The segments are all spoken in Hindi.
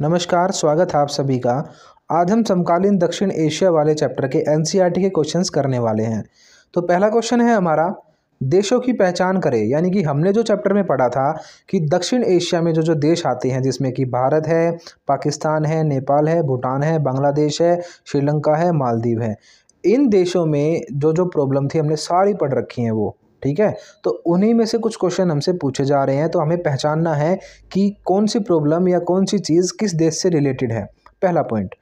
नमस्कार स्वागत है आप सभी का आज हम समकालीन दक्षिण एशिया वाले चैप्टर के एन e के क्वेश्चंस करने वाले हैं तो पहला क्वेश्चन है हमारा देशों की पहचान करें यानी कि हमने जो चैप्टर में पढ़ा था कि दक्षिण एशिया में जो जो देश आते हैं जिसमें कि भारत है पाकिस्तान है नेपाल है भूटान है बांग्लादेश है श्रीलंका है मालदीव है इन देशों में जो जो प्रॉब्लम थी हमने सारी पढ़ रखी हैं वो ठीक है तो उन्हीं में से कुछ क्वेश्चन हमसे पूछे जा रहे हैं तो हमें पहचानना है कि कौन सी प्रॉब्लम या कौन सी चीज़ किस देश से रिलेटेड है पहला पॉइंट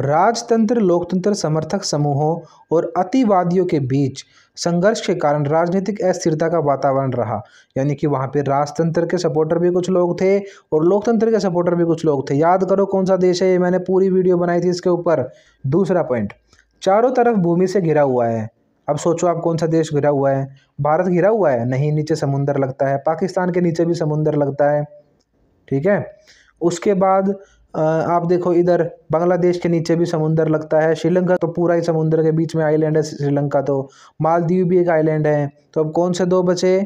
राजतंत्र लोकतंत्र समर्थक समूहों और अतिवादियों के बीच संघर्ष के कारण राजनीतिक अस्थिरता का वातावरण रहा यानी कि वहाँ पे राजतंत्र के सपोर्टर भी कुछ लोग थे और लोकतंत्र के सपोर्टर भी कुछ लोग थे याद करो कौन सा देश है ये मैंने पूरी वीडियो बनाई थी इसके ऊपर दूसरा पॉइंट चारों तरफ भूमि से घिरा हुआ है अब सोचो आप कौन सा देश घिरा हुआ है भारत घिरा हुआ है नहीं नीचे समुंदर लगता है पाकिस्तान के नीचे भी समुंदर लगता है ठीक है उसके बाद आप देखो इधर बांग्लादेश के नीचे भी समुंदर लगता है श्रीलंका तो पूरा ही समुंदर के बीच में आइलैंड है श्रीलंका तो मालदीव भी एक आइलैंड है तो अब कौन से दो बचे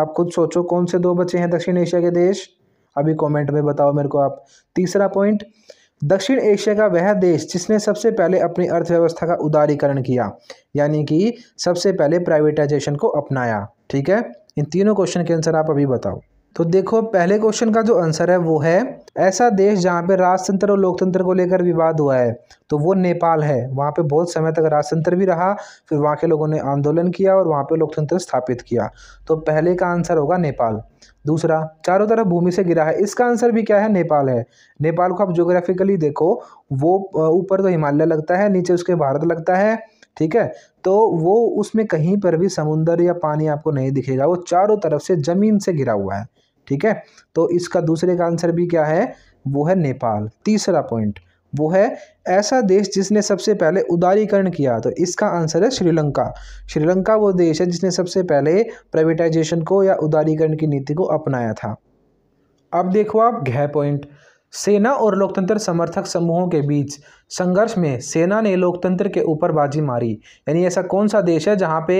आप खुद सोचो कौन से दो बचे हैं दक्षिण एशिया के देश अभी कमेंट में बताओ मेरे को आप तीसरा पॉइंट दक्षिण एशिया का वह देश जिसने सबसे पहले अपनी अर्थव्यवस्था का उदारीकरण किया यानी कि सबसे पहले प्राइवेटाइजेशन को अपनाया ठीक है इन तीनों क्वेश्चन के आंसर आप अभी बताओ तो देखो पहले क्वेश्चन का जो आंसर है वो है ऐसा देश जहाँ पे राजतंत्र और लोकतंत्र को लेकर विवाद हुआ है तो वो नेपाल है वहाँ पे बहुत समय तक राजतंत्र भी रहा फिर वहाँ के लोगों ने आंदोलन किया और वहाँ पे लोकतंत्र स्थापित किया तो पहले का आंसर होगा नेपाल दूसरा चारों तरफ भूमि से गिरा है इसका आंसर भी क्या है नेपाल है नेपाल को आप जोग्राफिकली देखो वो ऊपर तो हिमालय लगता है नीचे उसके भारत लगता है ठीक है तो वो उसमें कहीं पर भी समुंदर या पानी आपको नहीं दिखेगा वो चारों तरफ से ज़मीन से घिरा हुआ है ठीक है तो इसका दूसरे का आंसर भी क्या है वो है नेपाल तीसरा पॉइंट वो है ऐसा देश जिसने सबसे पहले उदारीकरण किया तो इसका आंसर है श्रीलंका श्रीलंका वो देश है जिसने सबसे पहले प्राइवेटाइजेशन को या उदारीकरण की नीति को अपनाया था अब देखो आप घ पॉइंट सेना और लोकतंत्र समर्थक समूहों के बीच संघर्ष में सेना ने लोकतंत्र के ऊपर बाजी मारी यानी ऐसा कौन सा देश है जहाँ पे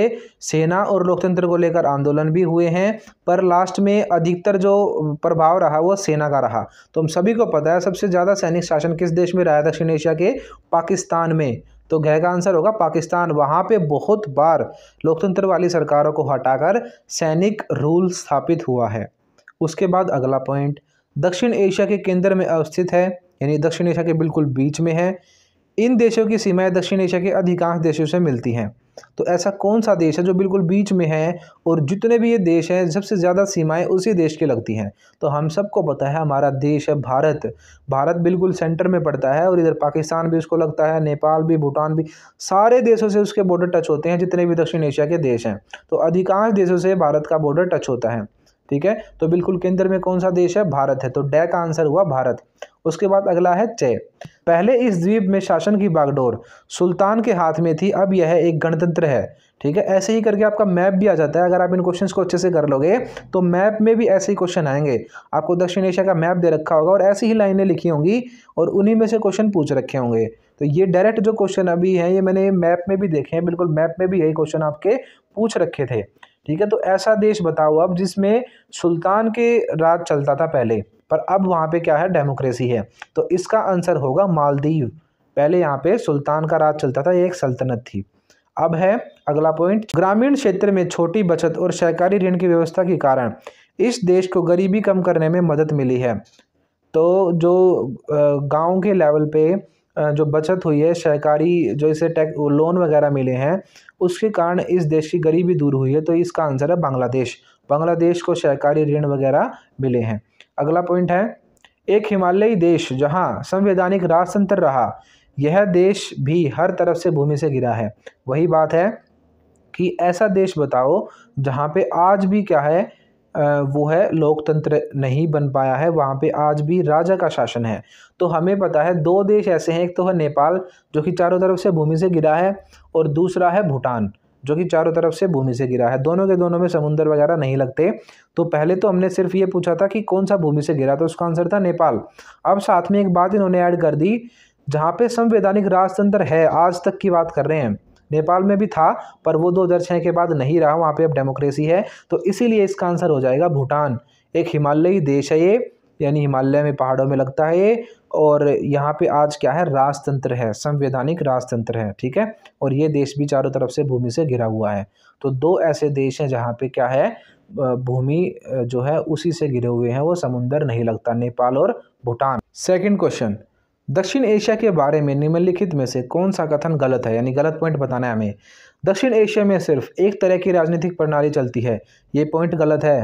सेना और लोकतंत्र को लेकर आंदोलन भी हुए हैं पर लास्ट में अधिकतर जो प्रभाव रहा वो सेना का रहा तो हम सभी को पता है सबसे ज़्यादा सैनिक शासन किस देश में रहा दक्षिण एशिया के पाकिस्तान में तो गह का आंसर होगा पाकिस्तान वहाँ पे बहुत बार लोकतंत्र वाली सरकारों को हटाकर सैनिक रूल स्थापित हुआ है उसके बाद अगला पॉइंट दक्षिण एशिया के केंद्र में अवस्थित है यानी दक्षिण एशिया के बिल्कुल बीच में है इन देशों की सीमाएं दक्षिण एशिया के अधिकांश देशों से मिलती हैं तो ऐसा कौन सा देश है जो बिल्कुल बीच में है और जितने भी ये देश हैं सबसे ज़्यादा सीमाएं उसी देश की लगती हैं तो हम सबको पता है हमारा देश है भारत भारत बिल्कुल सेंटर में पड़ता है और इधर पाकिस्तान भी उसको लगता है नेपाल भी भूटान भी सारे देशों से उसके बॉर्डर टच होते हैं जितने भी दक्षिण एशिया के देश हैं तो अधिकांश देशों से भारत का बॉर्डर टच होता है ठीक है तो बिल्कुल केंद्र में कौन सा देश है भारत है तो डे का आंसर हुआ भारत उसके बाद अगला है चय पहले इस द्वीप में शासन की बागडोर सुल्तान के हाथ में थी अब यह एक गणतंत्र है ठीक है ऐसे ही करके आपका मैप भी आ जाता है अगर आप इन क्वेश्चन को अच्छे से कर लोगे तो मैप में भी ऐसे ही क्वेश्चन आएंगे आपको दक्षिण एशिया का मैप दे रखा होगा और ऐसी ही लाइनें लिखी होंगी और उन्हीं में से क्वेश्चन पूछ रखे होंगे तो ये डायरेक्ट जो क्वेश्चन अभी हैं ये मैंने मैप में भी देखे हैं बिल्कुल मैप में भी यही क्वेश्चन आपके पूछ रखे थे ठीक है तो ऐसा देश बताओ अब जिसमें सुल्तान के राज चलता था पहले पर अब वहाँ पे क्या है डेमोक्रेसी है तो इसका आंसर होगा मालदीव पहले यहाँ पे सुल्तान का राज चलता था ये एक सल्तनत थी अब है अगला पॉइंट ग्रामीण क्षेत्र में छोटी बचत और सहकारी ऋण की व्यवस्था के कारण इस देश को गरीबी कम करने में मदद मिली है तो जो गांव के लेवल पे जो बचत हुई है सहकारी जो इसे टैक्स लोन वगैरह मिले हैं उसके कारण इस देश की गरीबी दूर हुई है तो इसका आंसर है बांग्लादेश बांग्लादेश को सहकारी ऋण वगैरह मिले हैं अगला पॉइंट है एक हिमालयी देश जहां संवैधानिक राजतंत्र रहा यह देश भी हर तरफ से भूमि से गिरा है वही बात है कि ऐसा देश बताओ जहाँ पर आज भी क्या है वो है लोकतंत्र नहीं बन पाया है वहाँ पे आज भी राजा का शासन है तो हमें पता है दो देश ऐसे हैं एक तो है नेपाल जो कि चारों तरफ से भूमि से गिरा है और दूसरा है भूटान जो कि चारों तरफ से भूमि से गिरा है दोनों के दोनों में समुंदर वगैरह नहीं लगते तो पहले तो हमने सिर्फ ये पूछा था कि कौन सा भूमि से गिरा तो उसका आंसर था नेपाल अब साथ में एक बात इन्होंने ऐड कर दी जहाँ पे संवैधानिक राजतंत्र है आज तक की बात कर रहे हैं नेपाल में भी था पर वो दो के बाद नहीं रहा वहाँ पे अब डेमोक्रेसी है तो इसीलिए इसका आंसर हो जाएगा भूटान एक हिमालयी देश है ये यानी हिमालय में पहाड़ों में लगता है ये और यहाँ पे आज क्या है राजतंत्र है संवैधानिक राजतंत्र है ठीक है और ये देश भी चारों तरफ से भूमि से घिरा हुआ है तो दो ऐसे देश हैं जहाँ पे क्या है भूमि जो है उसी से घिरे हुए हैं वो समुंदर नहीं लगता नेपाल और भूटान सेकंड क्वेश्चन दक्षिण एशिया के बारे में निम्नलिखित में से कौन सा कथन गलत है यानी गलत पॉइंट बताना है हमें दक्षिण एशिया में सिर्फ एक तरह की राजनीतिक प्रणाली चलती है ये पॉइंट गलत है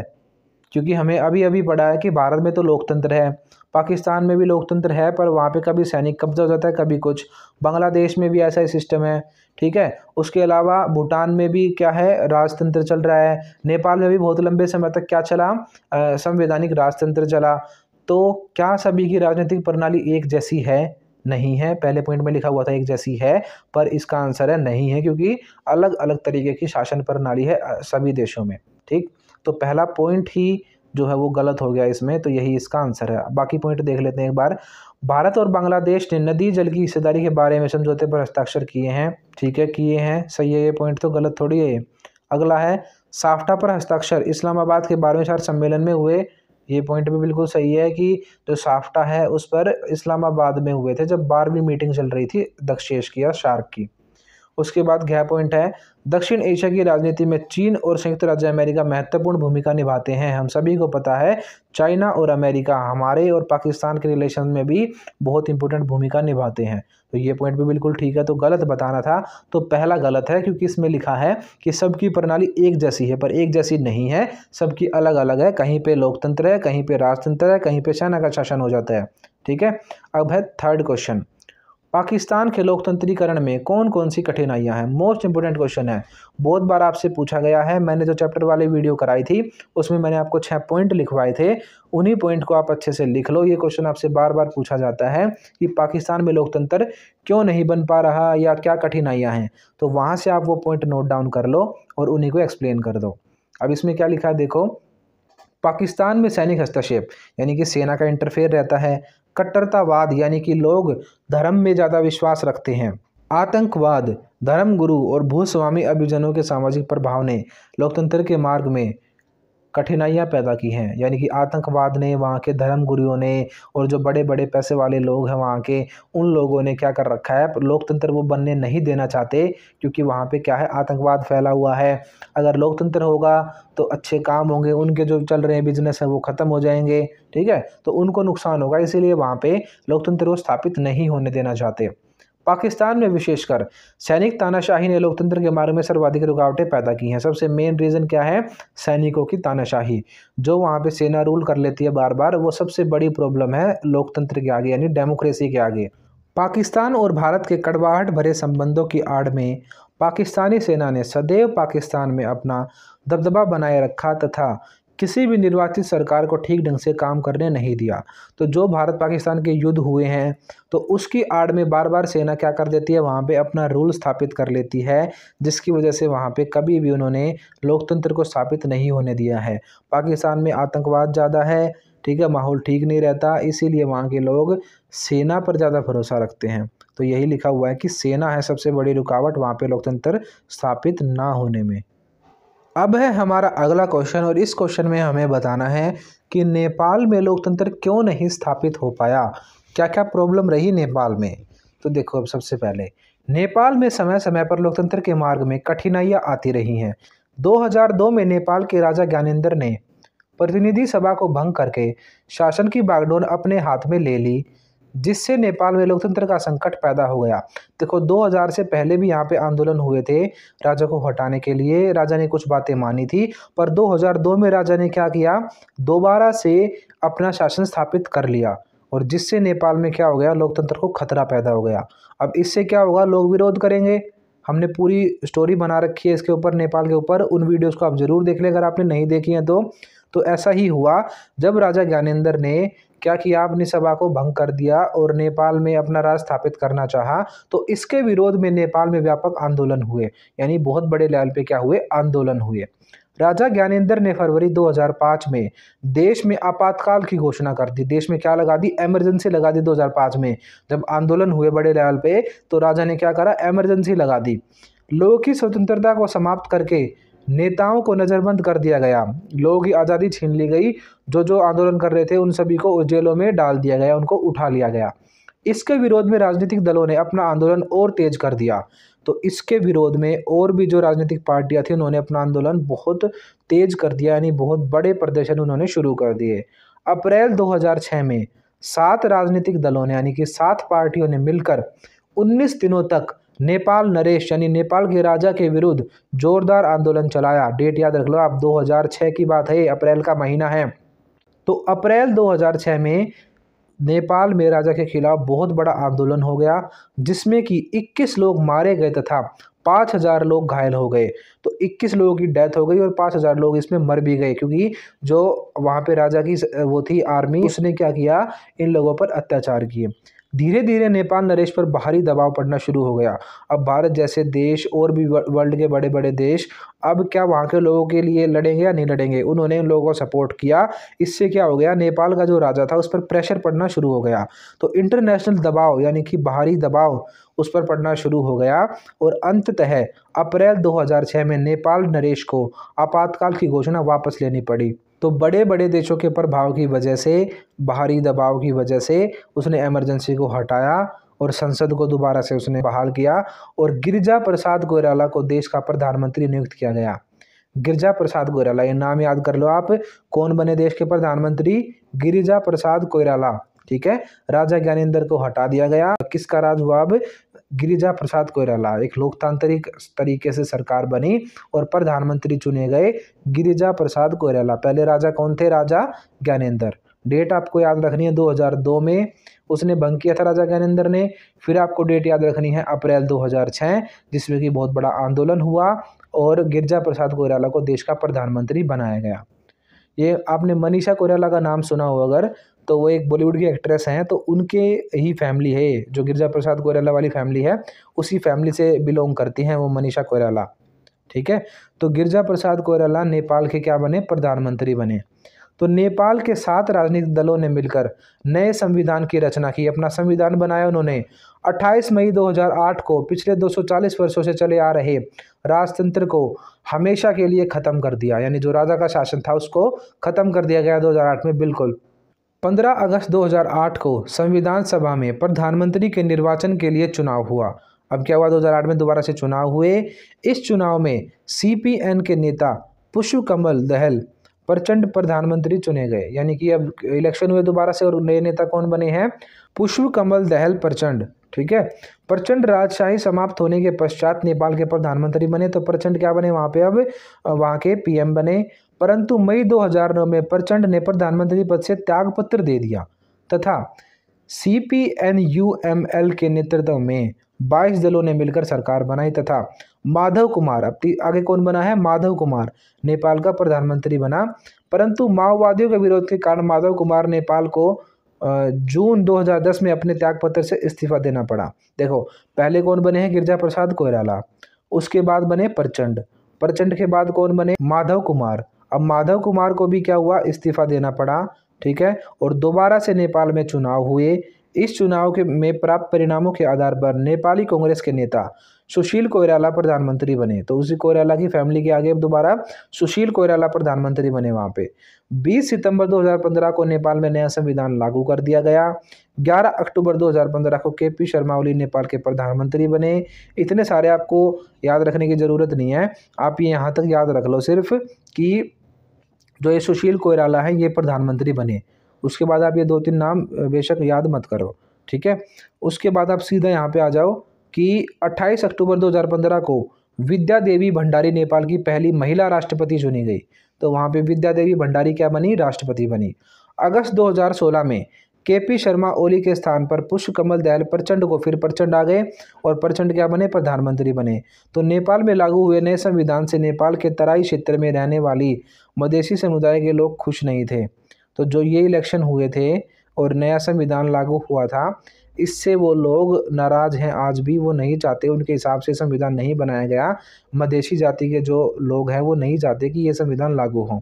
क्योंकि हमें अभी अभी पढ़ा है कि भारत में तो लोकतंत्र है पाकिस्तान में भी लोकतंत्र है पर वहाँ पे कभी सैनिक कब्जा हो जाता है कभी कुछ बांग्लादेश में भी ऐसा ही सिस्टम है ठीक है उसके अलावा भूटान में भी क्या है राजतंत्र चल रहा है नेपाल में भी बहुत लंबे समय तक क्या चला संवैधानिक राजतंत्र चला तो क्या सभी की राजनीतिक प्रणाली एक जैसी है नहीं है पहले पॉइंट में लिखा हुआ था एक जैसी है पर इसका आंसर है नहीं है क्योंकि अलग अलग तरीके की शासन प्रणाली है सभी देशों में ठीक तो पहला पॉइंट ही जो है वो गलत हो गया इसमें तो यही इसका आंसर है बाकी पॉइंट देख लेते हैं एक बार भारत और बांग्लादेश ने नदी जल की हिस्सेदारी के बारे में समझौते पर हस्ताक्षर किए हैं ठीक है किए हैं सही है ये पॉइंट तो गलत थोड़ी है अगला है साफ्टा पर हस्ताक्षर इस्लामाबाद के बारहवें शहर सम्मेलन में हुए ये पॉइंट भी बिल्कुल सही है कि जो साफ्टा है उस पर इस्लामाबाद में हुए थे जब बारहवीं मीटिंग चल रही थी दक्षेश की या शार्क की उसके बाद गया पॉइंट है दक्षिण एशिया की राजनीति में चीन और संयुक्त राज्य अमेरिका महत्वपूर्ण भूमिका निभाते हैं हम सभी को पता है चाइना और अमेरिका हमारे और पाकिस्तान के रिलेशन में भी बहुत इंपॉर्टेंट भूमिका निभाते हैं तो ये पॉइंट भी बिल्कुल ठीक है तो गलत बताना था तो पहला गलत है क्योंकि इसमें लिखा है कि सबकी प्रणाली एक जैसी है पर एक जैसी नहीं है सबकी अलग अलग है कहीं पर लोकतंत्र है कहीं पर राजतंत्र है कहीं पर सेना का शासन हो जाता है ठीक है अब है थर्ड क्वेश्चन पाकिस्तान के लोकतंत्रीकरण में कौन कौन सी कठिनाइयां हैं मोस्ट इंपोर्टेंट क्वेश्चन है बहुत बार आपसे पूछा गया है मैंने जो चैप्टर वाली वीडियो कराई थी उसमें मैंने आपको छः पॉइंट लिखवाए थे उन्हीं पॉइंट को आप अच्छे से लिख लो ये क्वेश्चन आपसे बार बार पूछा जाता है कि पाकिस्तान में लोकतंत्र क्यों नहीं बन पा रहा या क्या कठिनाइयाँ हैं तो वहाँ से आप वो पॉइंट नोट डाउन कर लो और उन्हीं को एक्सप्लेन कर दो अब इसमें क्या लिखा है देखो पाकिस्तान में सैनिक हस्तक्षेप यानी कि सेना का इंटरफेयर रहता है कट्टरतावाद यानी कि लोग धर्म में ज़्यादा विश्वास रखते हैं आतंकवाद धर्मगुरु और भूस्वामी अभिजनों के सामाजिक प्रभाव ने लोकतंत्र के मार्ग में कठिनाइयाँ पैदा की हैं यानी कि आतंकवाद ने वहाँ के धर्म गुरुओं ने और जो बड़े बड़े पैसे वाले लोग हैं वहाँ के उन लोगों ने क्या कर रखा है लोकतंत्र वो बनने नहीं देना चाहते क्योंकि वहाँ पे क्या है आतंकवाद फैला हुआ है अगर लोकतंत्र होगा तो अच्छे काम होंगे उनके जो चल रहे हैं बिजनेस हैं वो ख़त्म हो जाएंगे ठीक है तो उनको नुकसान होगा इसीलिए वहाँ पर लोकतंत्र वो स्थापित नहीं होने देना चाहते पाकिस्तान में विशेषकर सैनिक तानाशाही ने लोकतंत्र के मार्ग में सर्वाधिक रुकावटें पैदा की हैं सबसे मेन रीज़न क्या है सैनिकों की तानाशाही जो वहाँ पे सेना रूल कर लेती है बार बार वो सबसे बड़ी प्रॉब्लम है लोकतंत्र के आगे यानी डेमोक्रेसी के आगे पाकिस्तान और भारत के कड़वाहट भरे संबंधों की आड़ में पाकिस्तानी सेना ने सदैव पाकिस्तान में अपना दबदबा बनाए रखा तथा किसी भी निर्वाचित सरकार को ठीक ढंग से काम करने नहीं दिया तो जो भारत पाकिस्तान के युद्ध हुए हैं तो उसकी आड़ में बार बार सेना क्या कर देती है वहाँ पे अपना रूल स्थापित कर लेती है जिसकी वजह से वहाँ पे कभी भी उन्होंने लोकतंत्र को स्थापित नहीं होने दिया है पाकिस्तान में आतंकवाद ज़्यादा है ठीक है माहौल ठीक नहीं रहता इसीलिए वहाँ के लोग सेना पर ज़्यादा भरोसा रखते हैं तो यही लिखा हुआ है कि सेना है सबसे बड़ी रुकावट वहाँ पर लोकतंत्र स्थापित ना होने में अब है हमारा अगला क्वेश्चन और इस क्वेश्चन में हमें बताना है कि नेपाल में लोकतंत्र क्यों नहीं स्थापित हो पाया क्या क्या प्रॉब्लम रही नेपाल में तो देखो अब सबसे पहले नेपाल में समय समय पर लोकतंत्र के मार्ग में कठिनाइयाँ आती रही हैं 2002 में नेपाल के राजा ज्ञानेंद्र ने प्रतिनिधि सभा को भंग करके शासन की बागडोर अपने हाथ में ले ली जिससे नेपाल में लोकतंत्र का संकट पैदा हो गया देखो 2000 से पहले भी यहाँ पे आंदोलन हुए थे राजा को हटाने के लिए राजा ने कुछ बातें मानी थी पर 2002 में राजा ने क्या किया दोबारा से अपना शासन स्थापित कर लिया और जिससे नेपाल में क्या हो गया लोकतंत्र को खतरा पैदा हो गया अब इससे क्या होगा लोग विरोध करेंगे हमने पूरी स्टोरी बना रखी है इसके ऊपर नेपाल के ऊपर उन वीडियोस को आप ज़रूर देख लें अगर आपने नहीं देखी हैं तो तो ऐसा ही हुआ जब राजा ज्ञानेंद्र ने क्या किया आपने सभा को भंग कर दिया और नेपाल में अपना राज स्थापित करना चाहा तो इसके विरोध में नेपाल में व्यापक आंदोलन हुए यानी बहुत बड़े लेवल पे क्या हुए आंदोलन हुए राजा ज्ञानेंद्र ने फरवरी 2005 में देश में आपातकाल की घोषणा कर दी देश में क्या लगा दी एमरजेंसी लगा दी 2005 में जब आंदोलन हुए बड़े लेवल पे तो राजा ने क्या करा एमरजेंसी लगा दी लोगों की स्वतंत्रता को समाप्त करके नेताओं को नज़रबंद कर दिया गया लोगों की आज़ादी छीन ली गई जो जो आंदोलन कर रहे थे उन सभी को जेलों में डाल दिया गया उनको उठा लिया गया इसके विरोध में राजनीतिक दलों ने अपना आंदोलन और तेज कर दिया तो इसके विरोध में और भी जो राजनीतिक पार्टियां थी उन्होंने अपना आंदोलन बहुत तेज कर दिया यानी बहुत बड़े प्रदर्शन उन्होंने शुरू कर दिए अप्रैल 2006 में सात राजनीतिक दलों ने यानी कि सात पार्टियों ने मिलकर 19 दिनों तक नेपाल नरेश यानी नेपाल के राजा के विरुद्ध जोरदार आंदोलन चलाया डेट याद रख लो आप 2006 की बात है अप्रैल का महीना है तो अप्रैल 2006 में नेपाल में राजा के खिलाफ बहुत बड़ा आंदोलन हो गया जिसमें कि 21 लोग मारे गए तथा 5000 लोग घायल हो गए तो 21 लोगों की डेथ हो गई और 5000 लोग इसमें मर भी गए क्योंकि जो वहाँ पे राजा की वो थी आर्मी उसने क्या किया इन लोगों पर अत्याचार किए धीरे धीरे नेपाल नरेश पर बाहरी दबाव पड़ना शुरू हो गया अब भारत जैसे देश और भी वर्ल्ड के बड़े बड़े देश अब क्या वहाँ के लोगों के लिए लड़ेंगे या नहीं लड़ेंगे उन्होंने उन लोगों को सपोर्ट किया इससे क्या हो गया नेपाल का जो राजा था उस पर प्रेशर पड़ना शुरू हो गया तो इंटरनेशनल दबाव यानी कि बाहरी दबाव उस पर पड़ना शुरू हो गया और अंततः अप्रैल दो में नेपाल नरेश को आपातकाल की घोषणा वापस लेनी पड़ी तो बड़े बड़े देशों के प्रभाव की वजह से बाहरी दबाव की वजह से उसने एमरजेंसी को हटाया और संसद को दोबारा से उसने बहाल किया और गिरिजा प्रसाद गोयराला को देश का प्रधानमंत्री नियुक्त किया गया गिरिजा प्रसाद गोयराला ये नाम याद कर लो आप कौन बने देश के प्रधानमंत्री गिरिजा प्रसाद कोयराला ठीक है राजा ज्ञानेंद्र को हटा दिया गया किसका राज हुआ अब गिरिजा प्रसाद कोयराला एक लोकतांत्रिक तरीके से सरकार बनी और प्रधानमंत्री चुने गए गिरिजा प्रसाद कोयराला पहले राजा कौन थे राजा ज्ञानेंद्र डेट आपको याद रखनी है 2002 में उसने भंग किया था राजा ज्ञानेंद्र ने फिर आपको डेट याद रखनी है अप्रैल 2006 जिसमें कि बहुत बड़ा आंदोलन हुआ और गिरजा प्रसाद कोयराला को देश का प्रधानमंत्री बनाया गया ये आपने मनीषा कोयराला का नाम सुना हो अगर तो वो एक बॉलीवुड की एक्ट्रेस हैं तो उनके ही फैमिली है जो गिरजा प्रसाद कोयराला वाली फैमिली है उसी फैमिली से बिलोंग करती हैं वो मनीषा कोयराला ठीक है तो गिरजा प्रसाद कोयराला नेपाल के क्या बने प्रधानमंत्री बने तो नेपाल के सात राजनीतिक दलों ने मिलकर नए संविधान की रचना की अपना संविधान बनाया उन्होंने 28 मई 2008 को पिछले 240 वर्षों से चले आ रहे राजतंत्र को हमेशा के लिए ख़त्म कर दिया यानी जो राजा का शासन था उसको ख़त्म कर दिया गया 2008 में बिल्कुल 15 अगस्त 2008 को संविधान सभा में प्रधानमंत्री के निर्वाचन के लिए चुनाव हुआ अब क्या हुआ 2008 में दोबारा से चुनाव हुए इस चुनाव में सीपीएन के नेता पुष्प कमल दहल प्रचंड प्रधानमंत्री चुने गए यानी कि अब इलेक्शन हुए दोबारा से और नए नेता कौन बने हैं पुष्प कमल दहल प्रचंड ठीक है प्रचंड राजशाही समाप्त होने के पश्चात नेपाल के प्रधानमंत्री बने तो प्रचंड क्या बने वहाँ पे अब वहाँ के पीएम बने परंतु मई 2009 में प्रचंड ने प्रधानमंत्री पद से त्यागपत्र दे दिया तथा C P N U M L के नेतृत्व में 22 दलों ने मिलकर सरकार बनाई तथा माधव कुमार अब आगे कौन बना है माधव कुमार नेपाल का प्रधानमंत्री बना परंतु माओवादियों के विरोध के कारण माधव कुमार नेपाल को जून 2010 में अपने त्यागपत्र से इस्तीफा देना पड़ा देखो पहले कौन बने हैं गिरजा प्रसाद कोयराला उसके बाद बने प्रचंड प्रचंड के बाद कौन बने माधव कुमार अब माधव कुमार को भी क्या हुआ इस्तीफा देना पड़ा ठीक है और दोबारा से नेपाल में चुनाव हुए इस चुनाव के में प्राप्त परिणामों के आधार पर नेपाली कांग्रेस के नेता सुशील कोयराला प्रधानमंत्री बने तो उसी कोयराला की फैमिली के आगे अब दोबारा सुशील कोयराला प्रधानमंत्री बने वहाँ पे 20 सितंबर 2015 को नेपाल में नया संविधान लागू कर दिया गया 11 अक्टूबर 2015 को के पी शर्मा ओली नेपाल के प्रधानमंत्री बने इतने सारे आपको याद रखने की ज़रूरत नहीं है आप ये यहाँ तक याद रख लो सिर्फ कि जो ये सुशील कोयराला है ये प्रधानमंत्री बने उसके बाद आप ये दो तीन नाम बेशक याद मत करो ठीक है उसके बाद आप सीधा यहाँ पे आ जाओ कि 28 अक्टूबर 2015 को विद्या देवी भंडारी नेपाल की पहली महिला राष्ट्रपति चुनी गई तो वहाँ पे विद्या देवी भंडारी क्या बनी राष्ट्रपति बनी अगस्त 2016 में के पी शर्मा ओली के स्थान पर पुष्प कमल दयाल प्रचंड को फिर प्रचंड आ गए और प्रचंड क्या बने प्रधानमंत्री बने तो नेपाल में लागू हुए नए संविधान से नेपाल के तराई क्षेत्र में रहने वाली मदेशी समुदाय के लोग खुश नहीं थे तो जो ये इलेक्शन हुए थे और नया संविधान लागू हुआ था इससे वो लोग नाराज़ हैं आज भी वो नहीं चाहते उनके हिसाब से संविधान नहीं बनाया गया मदेशी जाति के जो लोग हैं वो नहीं चाहते कि ये संविधान लागू हों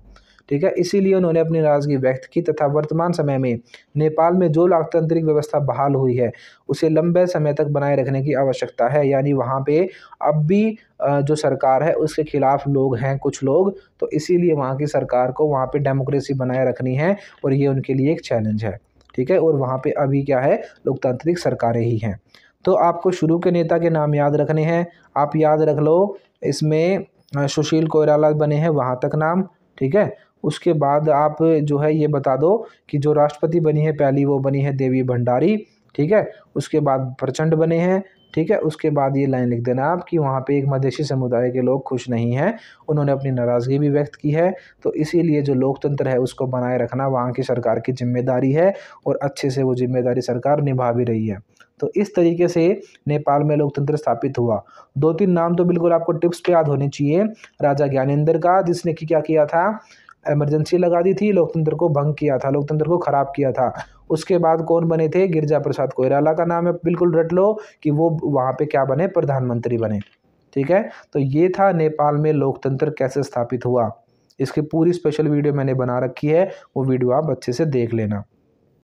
ठीक है इसीलिए उन्होंने अपनी नाराज़गी व्यक्त की तथा वर्तमान समय में नेपाल में जो लोकतांत्रिक व्यवस्था बहाल हुई है उसे लंबे समय तक बनाए रखने की आवश्यकता है यानी वहाँ पे अब भी जो सरकार है उसके खिलाफ लोग हैं कुछ लोग तो इसीलिए वहाँ की सरकार को वहाँ पर डेमोक्रेसी बनाए रखनी है और ये उनके लिए एक चैलेंज है ठीक है और वहाँ पर अभी क्या है लोकतांत्रिक सरकारें ही हैं तो आपको शुरू के नेता के नाम याद रखने हैं आप याद रख लो इसमें सुशील कोयराला बने हैं वहाँ तक नाम ठीक है उसके बाद आप जो है ये बता दो कि जो राष्ट्रपति बनी है पहली वो बनी है देवी भंडारी ठीक है उसके बाद प्रचंड बने हैं ठीक है उसके बाद ये लाइन लिख देना आप कि वहाँ पे एक मधेशी समुदाय के लोग खुश नहीं हैं उन्होंने अपनी नाराज़गी भी व्यक्त की है तो इसीलिए जो लोकतंत्र है उसको बनाए रखना वहाँ की सरकार की जिम्मेदारी है और अच्छे से वो जिम्मेदारी सरकार निभा भी रही है तो इस तरीके से नेपाल में लोकतंत्र स्थापित हुआ दो तीन नाम तो बिल्कुल आपको टिप्स पे याद होने चाहिए राजा ज्ञानेंद्र का जिसने कि क्या किया था एमरजेंसी लगा दी थी लोकतंत्र को भंग किया था लोकतंत्र को ख़राब किया था उसके बाद कौन बने थे गिरजा प्रसाद कोयराला का नाम है बिल्कुल रट लो कि वो वहाँ पे क्या बने प्रधानमंत्री बने ठीक है तो ये था नेपाल में लोकतंत्र कैसे स्थापित हुआ इसकी पूरी स्पेशल वीडियो मैंने बना रखी है वो वीडियो आप अच्छे से देख लेना